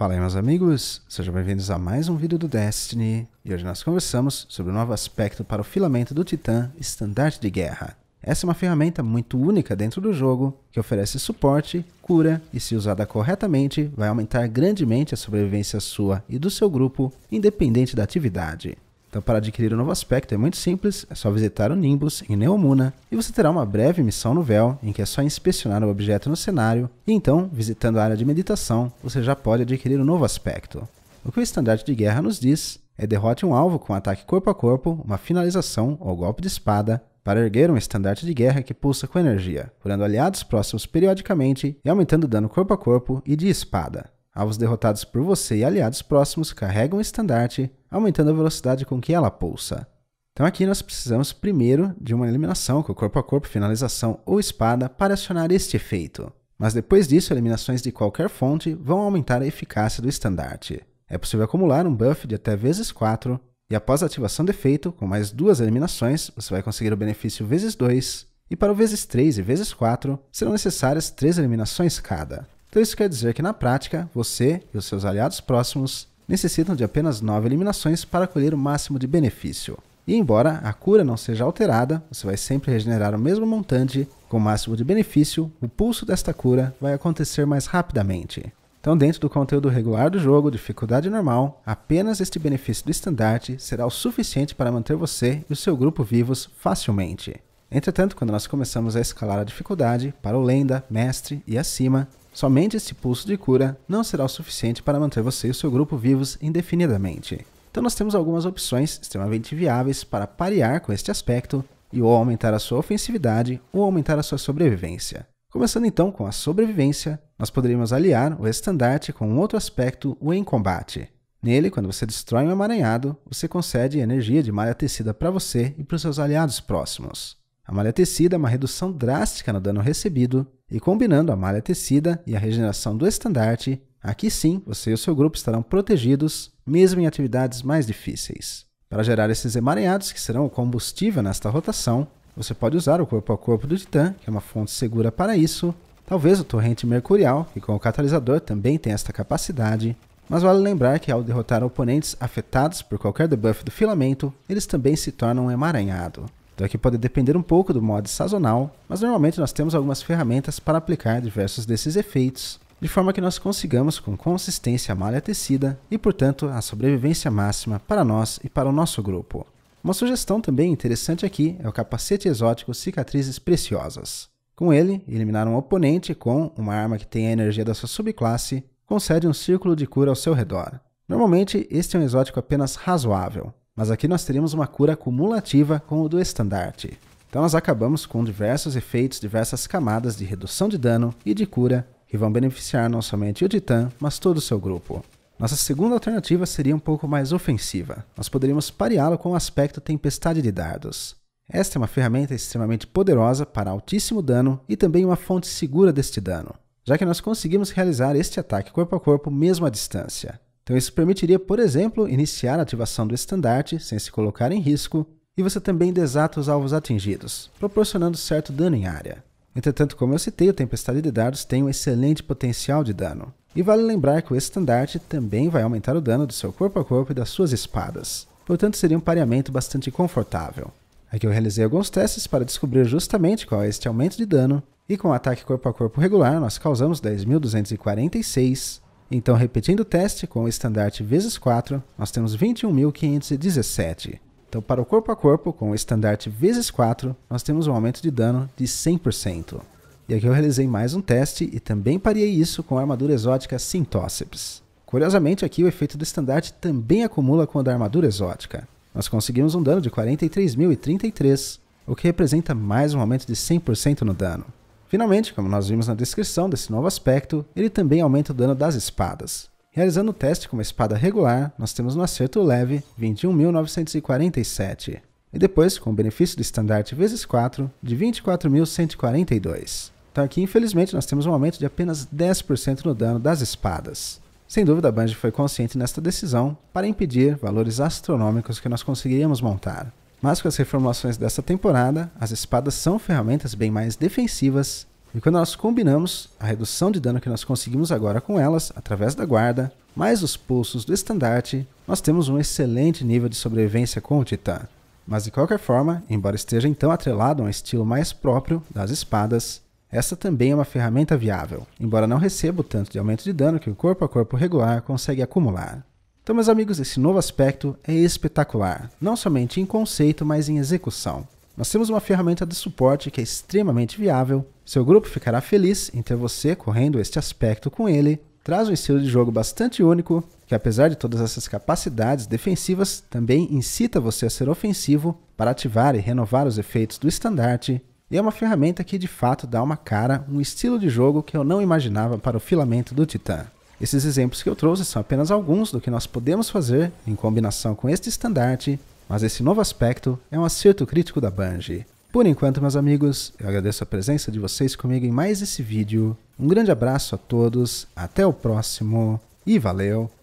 Fala aí meus amigos, sejam bem-vindos a mais um vídeo do Destiny e hoje nós conversamos sobre o um novo aspecto para o filamento do Titã Estandarte de Guerra. Essa é uma ferramenta muito única dentro do jogo que oferece suporte, cura e se usada corretamente vai aumentar grandemente a sobrevivência sua e do seu grupo, independente da atividade. Então, para adquirir o um novo aspecto é muito simples, é só visitar o Nimbus em Neomuna e você terá uma breve missão no véu, em que é só inspecionar o objeto no cenário, e então, visitando a área de meditação, você já pode adquirir o um novo aspecto. O que o estandarte de guerra nos diz é derrote um alvo com um ataque corpo a corpo, uma finalização ou golpe de espada, para erguer um estandarte de guerra que pulsa com energia, curando aliados próximos periodicamente e aumentando dano corpo a corpo e de espada. Alvos derrotados por você e aliados próximos carregam o estandarte, aumentando a velocidade com que ela pulsa. Então aqui nós precisamos primeiro de uma eliminação com corpo a corpo, finalização ou espada para acionar este efeito. Mas depois disso, eliminações de qualquer fonte vão aumentar a eficácia do estandarte. É possível acumular um buff de até vezes 4, e após a ativação do efeito, com mais duas eliminações, você vai conseguir o benefício vezes 2, e para o vezes 3 e vezes 4, serão necessárias 3 eliminações cada. Então isso quer dizer que na prática, você e os seus aliados próximos necessitam de apenas 9 eliminações para colher o máximo de benefício. E embora a cura não seja alterada, você vai sempre regenerar o mesmo montante com o máximo de benefício, o pulso desta cura vai acontecer mais rapidamente. Então, dentro do conteúdo regular do jogo, dificuldade normal, apenas este benefício do estandarte será o suficiente para manter você e o seu grupo vivos facilmente. Entretanto, quando nós começamos a escalar a dificuldade para o lenda, mestre e acima, somente esse pulso de cura não será o suficiente para manter você e o seu grupo vivos indefinidamente. Então nós temos algumas opções extremamente viáveis para parear com este aspecto e ou aumentar a sua ofensividade ou aumentar a sua sobrevivência. Começando então com a sobrevivência, nós poderíamos aliar o estandarte com um outro aspecto, o em combate. Nele, quando você destrói um emaranhado, você concede energia de malha tecida para você e para os seus aliados próximos. A malha tecida é uma redução drástica no dano recebido, e combinando a malha tecida e a regeneração do estandarte, aqui sim você e o seu grupo estarão protegidos, mesmo em atividades mais difíceis. Para gerar esses emaranhados, que serão o combustível nesta rotação, você pode usar o corpo a corpo do Titã, que é uma fonte segura para isso, talvez o torrente mercurial, que com o catalisador também tem esta capacidade, mas vale lembrar que ao derrotar oponentes afetados por qualquer debuff do filamento, eles também se tornam um emaranhado. Isso então, aqui pode depender um pouco do mod sazonal, mas normalmente nós temos algumas ferramentas para aplicar diversos desses efeitos, de forma que nós consigamos com consistência a malha tecida e, portanto, a sobrevivência máxima para nós e para o nosso grupo. Uma sugestão também interessante aqui é o capacete exótico Cicatrizes Preciosas. Com ele, eliminar um oponente com uma arma que tem a energia da sua subclasse concede um círculo de cura ao seu redor. Normalmente, este é um exótico apenas razoável, mas aqui nós teríamos uma cura cumulativa com o do estandarte. Então nós acabamos com diversos efeitos, diversas camadas de redução de dano e de cura que vão beneficiar não somente o Titã, mas todo o seu grupo. Nossa segunda alternativa seria um pouco mais ofensiva. Nós poderíamos pareá-lo com o aspecto Tempestade de Dardos. Esta é uma ferramenta extremamente poderosa para altíssimo dano e também uma fonte segura deste dano, já que nós conseguimos realizar este ataque corpo a corpo mesmo à distância. Então, isso permitiria, por exemplo, iniciar a ativação do estandarte sem se colocar em risco, e você também desata os alvos atingidos, proporcionando certo dano em área. Entretanto, como eu citei, o Tempestade de Dardos tem um excelente potencial de dano. E vale lembrar que o estandarte também vai aumentar o dano do seu corpo a corpo e das suas espadas. Portanto, seria um pareamento bastante confortável. Aqui eu realizei alguns testes para descobrir justamente qual é este aumento de dano, e com o ataque corpo a corpo regular nós causamos 10.246, então, repetindo o teste com o estandarte vezes 4, nós temos 21.517. Então, para o corpo a corpo, com o estandarte vezes 4, nós temos um aumento de dano de 100%. E aqui eu realizei mais um teste e também parei isso com a armadura exótica Sintóceps. Curiosamente, aqui o efeito do estandarte também acumula com o da armadura exótica. Nós conseguimos um dano de 43.033, o que representa mais um aumento de 100% no dano. Finalmente, como nós vimos na descrição desse novo aspecto, ele também aumenta o dano das espadas. Realizando o teste com uma espada regular, nós temos no um acerto leve 21.947 e depois com o benefício do estandarte vezes 4 de 24.142. Então aqui infelizmente nós temos um aumento de apenas 10% no dano das espadas. Sem dúvida a Bungie foi consciente nesta decisão para impedir valores astronômicos que nós conseguiríamos montar. Mas com as reformulações dessa temporada, as espadas são ferramentas bem mais defensivas, e quando nós combinamos a redução de dano que nós conseguimos agora com elas, através da guarda, mais os pulsos do estandarte, nós temos um excelente nível de sobrevivência com o Titã. Mas de qualquer forma, embora esteja então atrelado a um estilo mais próprio das espadas, essa também é uma ferramenta viável, embora não receba o tanto de aumento de dano que o corpo a corpo regular consegue acumular. Então, meus amigos, esse novo aspecto é espetacular, não somente em conceito, mas em execução. Nós temos uma ferramenta de suporte que é extremamente viável, seu grupo ficará feliz em ter você correndo este aspecto com ele, traz um estilo de jogo bastante único, que apesar de todas essas capacidades defensivas, também incita você a ser ofensivo para ativar e renovar os efeitos do estandarte, e é uma ferramenta que de fato dá uma cara, um estilo de jogo que eu não imaginava para o filamento do Titã. Esses exemplos que eu trouxe são apenas alguns do que nós podemos fazer em combinação com este estandarte, mas esse novo aspecto é um acerto crítico da Bungie. Por enquanto, meus amigos, eu agradeço a presença de vocês comigo em mais esse vídeo. Um grande abraço a todos, até o próximo e valeu!